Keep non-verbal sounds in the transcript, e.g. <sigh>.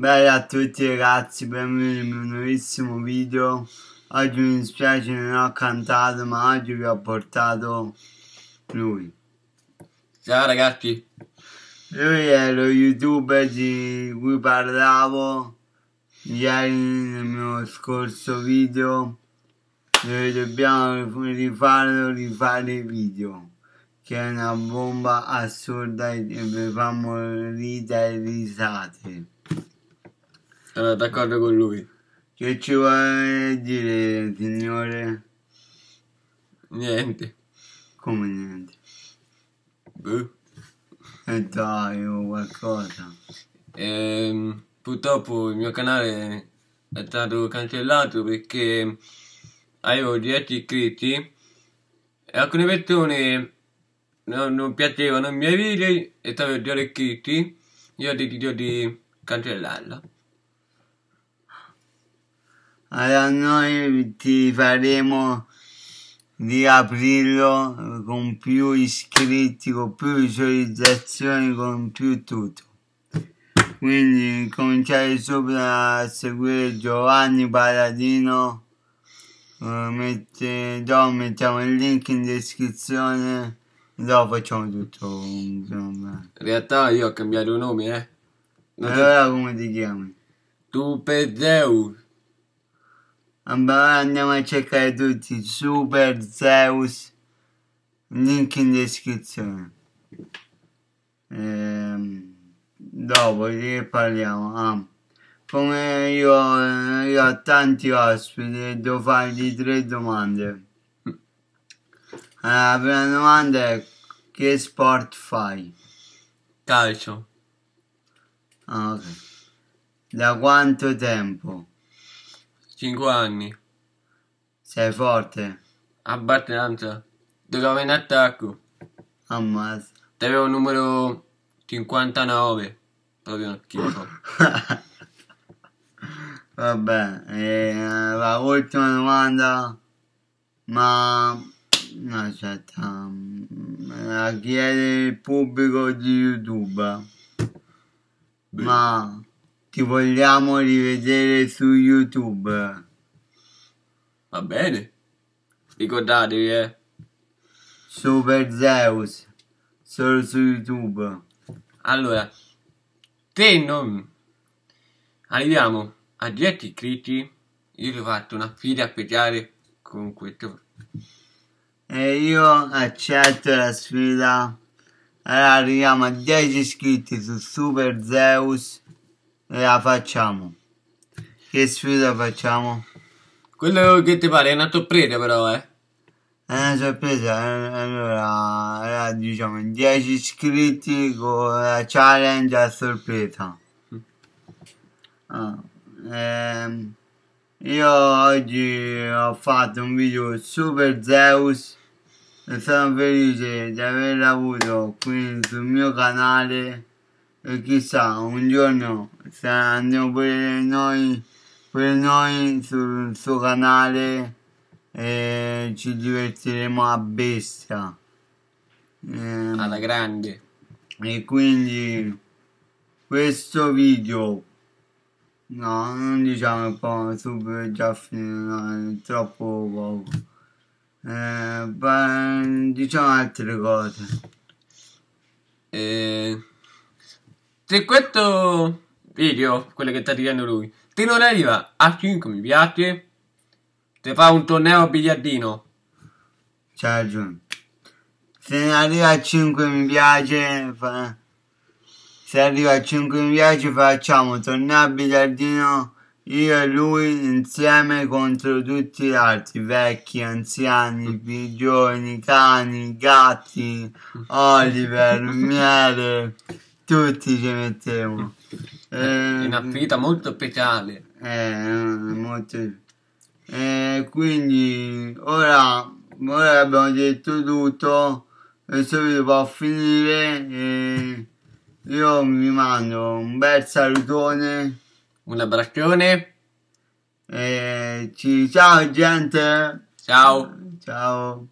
Bella a tutti ragazzi, benvenuti in un nuovissimo video Oggi mi dispiace non ho cantato ma oggi vi ho portato lui Ciao ragazzi Lui è lo youtuber di cui parlavo ieri nel mio scorso video Noi dobbiamo rifarlo, rifare i video Che è una bomba assurda e vi fa morire risate sono eh, d'accordo con lui. Che ci vuoi dire, signore? Niente. Come niente? Beh. E dai, qualcosa. Ehm, purtroppo il mio canale è stato cancellato perché avevo 10 iscritti e alcune persone non, non piacevano i miei video e stavano già iscritti. Io ho deciso di cancellarlo allora noi ti faremo riaprirlo con più iscritti, con più visualizzazioni, con più tutto. Quindi cominciare sopra a seguire Giovanni Paladino, uh, mette, dopo mettiamo il link in descrizione, dopo facciamo tutto. Insomma. In realtà io ho cambiato nome, eh. Non allora ti... come ti chiami? Tu Pedeu andiamo a cercare tutti Super Zeus link in descrizione ehm, dopo ne parliamo ah, come io, io ho tanti ospiti devo fargli tre domande allora, la prima domanda è che sport fai? calcio ah, ok da quanto tempo? 5 anni. Sei forte. Abbastanza. Giocavo in attacco. Ammazza. Ti avevo il numero 59. Proprio chissà. <laughs> Vabbè, e, eh, la ultima domanda. Ma no, aspetta, mm, la chiede il pubblico di YouTube. Beh. Ma ti vogliamo rivedere su YouTube. Va bene. Ricordatevi, eh. Super Zeus. Solo su YouTube. Allora, te non... Arriviamo a 10 iscritti. Io ti ho fatto una fila a peggiare con questo. E io accetto la sfida. Allora arriviamo a 10 iscritti su Super Zeus la facciamo. Che sfida facciamo? Quello che ti pare è una sorpresa però, eh. È una sorpresa, eh, allora, allora diciamo 10 iscritti con la challenge a sorpresa. Mm. Ah, ehm, io oggi ho fatto un video Super Zeus e sono felice di averlo avuto qui sul mio canale e chissà un giorno saranno pure noi, pure noi sul suo canale e ci divertiremo a bestia. Eh, Alla grande. E quindi questo video No, non diciamo un po' subito già finito, no, è troppo poco. Eh, beh, diciamo altre cose. Eh, se questo video, oh, quello che sta dicendo lui, te non arriva a 5 mi piace, te fa un torneo a biliardino. C'ha ragione. Se ne arriva a 5 mi piace, fa... se arriva a 5 mi piace facciamo torneo a biliardino io e lui insieme contro tutti gli altri, vecchi, anziani, più giovani, cani, gatti, <laughs> Oliver, miele, tutti ci mettiamo. Eh, una ferita molto speciale. Eh, molto. Eh, quindi ora, ora abbiamo detto tutto, adesso video va a finire e io vi mando un bel salutone. Un abbraccione. E eh, ci, ciao gente. Ciao. Ciao.